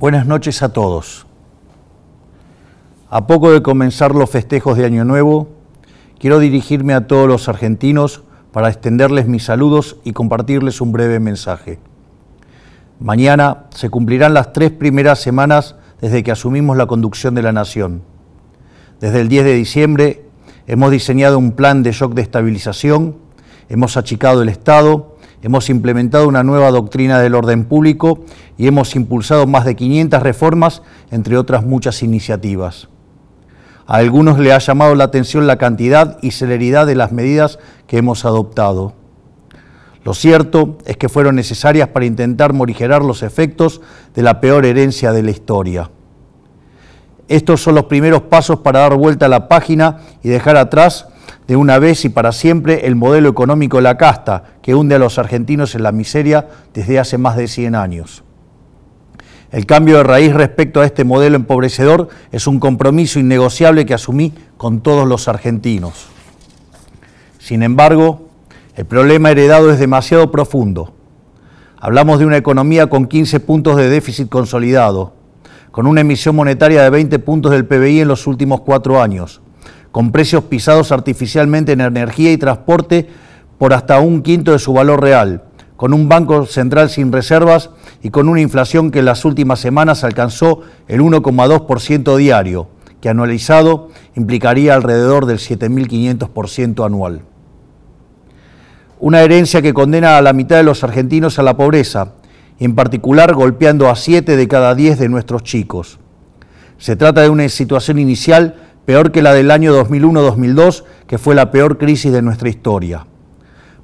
Buenas noches a todos. A poco de comenzar los festejos de Año Nuevo, quiero dirigirme a todos los argentinos para extenderles mis saludos y compartirles un breve mensaje. Mañana se cumplirán las tres primeras semanas desde que asumimos la conducción de la nación. Desde el 10 de diciembre hemos diseñado un plan de shock de estabilización, hemos achicado el Estado Hemos implementado una nueva doctrina del orden público y hemos impulsado más de 500 reformas, entre otras muchas iniciativas. A algunos le ha llamado la atención la cantidad y celeridad de las medidas que hemos adoptado. Lo cierto es que fueron necesarias para intentar morigerar los efectos de la peor herencia de la historia. Estos son los primeros pasos para dar vuelta a la página y dejar atrás de una vez y para siempre el modelo económico de la casta, que hunde a los argentinos en la miseria desde hace más de 100 años. El cambio de raíz respecto a este modelo empobrecedor es un compromiso innegociable que asumí con todos los argentinos. Sin embargo, el problema heredado es demasiado profundo. Hablamos de una economía con 15 puntos de déficit consolidado, con una emisión monetaria de 20 puntos del PBI en los últimos cuatro años, con precios pisados artificialmente en energía y transporte por hasta un quinto de su valor real, con un banco central sin reservas y con una inflación que en las últimas semanas alcanzó el 1,2% diario, que anualizado implicaría alrededor del 7.500% anual. Una herencia que condena a la mitad de los argentinos a la pobreza, en particular golpeando a 7 de cada 10 de nuestros chicos. Se trata de una situación inicial peor que la del año 2001-2002, que fue la peor crisis de nuestra historia.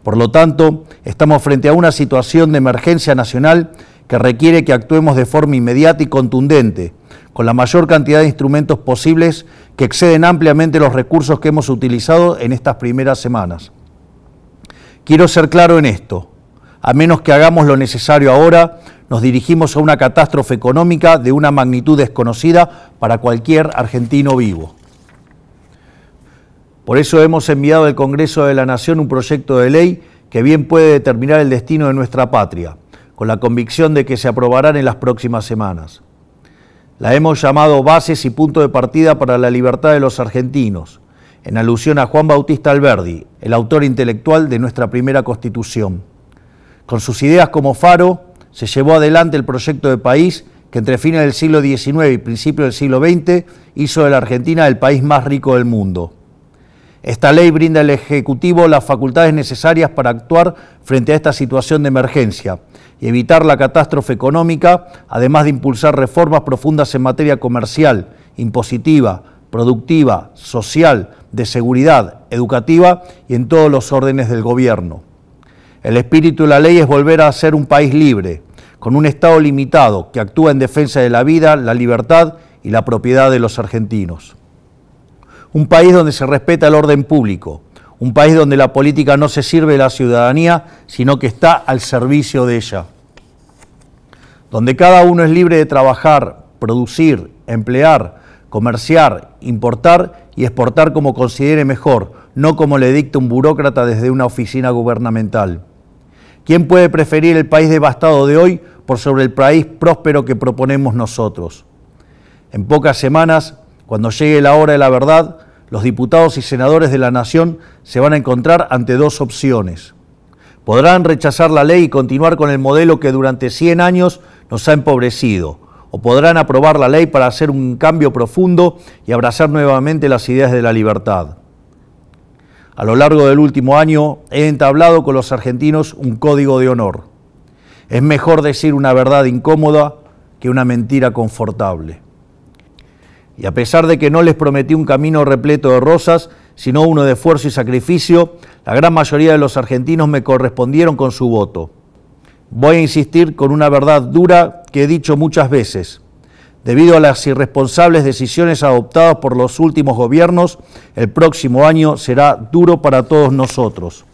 Por lo tanto, estamos frente a una situación de emergencia nacional que requiere que actuemos de forma inmediata y contundente, con la mayor cantidad de instrumentos posibles que exceden ampliamente los recursos que hemos utilizado en estas primeras semanas. Quiero ser claro en esto. A menos que hagamos lo necesario ahora, nos dirigimos a una catástrofe económica de una magnitud desconocida para cualquier argentino vivo. Por eso hemos enviado al Congreso de la Nación un proyecto de ley que bien puede determinar el destino de nuestra patria, con la convicción de que se aprobarán en las próximas semanas. La hemos llamado bases y punto de partida para la libertad de los argentinos, en alusión a Juan Bautista Alberdi, el autor intelectual de nuestra primera constitución. Con sus ideas como faro, se llevó adelante el proyecto de país que entre fines del siglo XIX y principios del siglo XX hizo de la Argentina el país más rico del mundo. Esta ley brinda al Ejecutivo las facultades necesarias para actuar frente a esta situación de emergencia y evitar la catástrofe económica, además de impulsar reformas profundas en materia comercial, impositiva, productiva, social, de seguridad, educativa y en todos los órdenes del gobierno. El espíritu de la ley es volver a ser un país libre, con un Estado limitado que actúa en defensa de la vida, la libertad y la propiedad de los argentinos. Un país donde se respeta el orden público, un país donde la política no se sirve de la ciudadanía, sino que está al servicio de ella, donde cada uno es libre de trabajar, producir, emplear, comerciar, importar y exportar como considere mejor, no como le dicta un burócrata desde una oficina gubernamental. ¿Quién puede preferir el país devastado de hoy por sobre el país próspero que proponemos nosotros? En pocas semanas cuando llegue la hora de la verdad, los diputados y senadores de la Nación se van a encontrar ante dos opciones. Podrán rechazar la ley y continuar con el modelo que durante 100 años nos ha empobrecido, o podrán aprobar la ley para hacer un cambio profundo y abrazar nuevamente las ideas de la libertad. A lo largo del último año he entablado con los argentinos un código de honor. Es mejor decir una verdad incómoda que una mentira confortable. Y a pesar de que no les prometí un camino repleto de rosas, sino uno de esfuerzo y sacrificio, la gran mayoría de los argentinos me correspondieron con su voto. Voy a insistir con una verdad dura que he dicho muchas veces. Debido a las irresponsables decisiones adoptadas por los últimos gobiernos, el próximo año será duro para todos nosotros.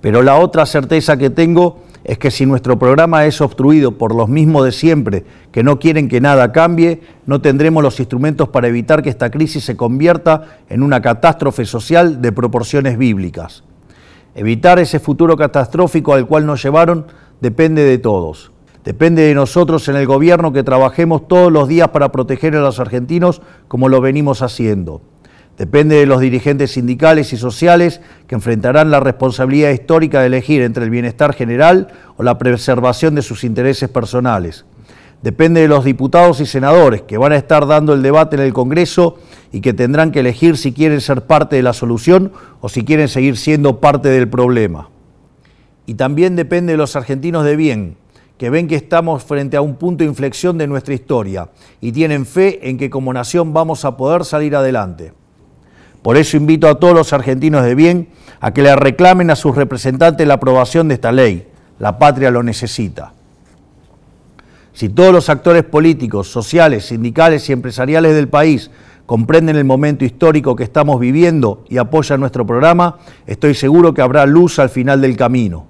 Pero la otra certeza que tengo es que si nuestro programa es obstruido por los mismos de siempre, que no quieren que nada cambie, no tendremos los instrumentos para evitar que esta crisis se convierta en una catástrofe social de proporciones bíblicas. Evitar ese futuro catastrófico al cual nos llevaron depende de todos. Depende de nosotros en el gobierno que trabajemos todos los días para proteger a los argentinos como lo venimos haciendo. Depende de los dirigentes sindicales y sociales que enfrentarán la responsabilidad histórica de elegir entre el bienestar general o la preservación de sus intereses personales. Depende de los diputados y senadores que van a estar dando el debate en el Congreso y que tendrán que elegir si quieren ser parte de la solución o si quieren seguir siendo parte del problema. Y también depende de los argentinos de bien, que ven que estamos frente a un punto de inflexión de nuestra historia y tienen fe en que como nación vamos a poder salir adelante. Por eso invito a todos los argentinos de bien a que le reclamen a sus representantes la aprobación de esta ley. La patria lo necesita. Si todos los actores políticos, sociales, sindicales y empresariales del país comprenden el momento histórico que estamos viviendo y apoyan nuestro programa, estoy seguro que habrá luz al final del camino.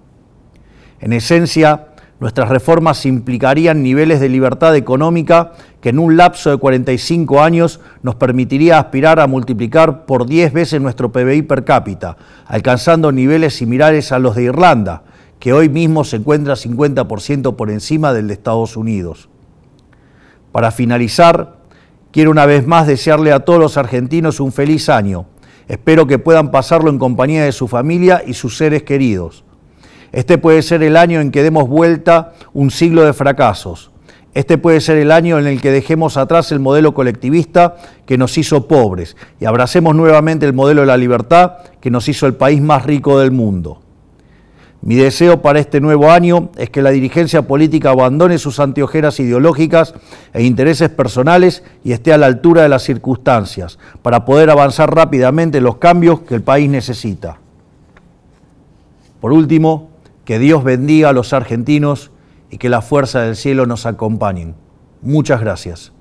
En esencia, nuestras reformas implicarían niveles de libertad económica que en un lapso de 45 años nos permitiría aspirar a multiplicar por 10 veces nuestro PBI per cápita, alcanzando niveles similares a los de Irlanda, que hoy mismo se encuentra 50% por encima del de Estados Unidos. Para finalizar, quiero una vez más desearle a todos los argentinos un feliz año. Espero que puedan pasarlo en compañía de su familia y sus seres queridos. Este puede ser el año en que demos vuelta un siglo de fracasos, este puede ser el año en el que dejemos atrás el modelo colectivista que nos hizo pobres y abracemos nuevamente el modelo de la libertad que nos hizo el país más rico del mundo. Mi deseo para este nuevo año es que la dirigencia política abandone sus anteojeras ideológicas e intereses personales y esté a la altura de las circunstancias para poder avanzar rápidamente los cambios que el país necesita. Por último, que Dios bendiga a los argentinos y que la fuerza del cielo nos acompañe. Muchas gracias.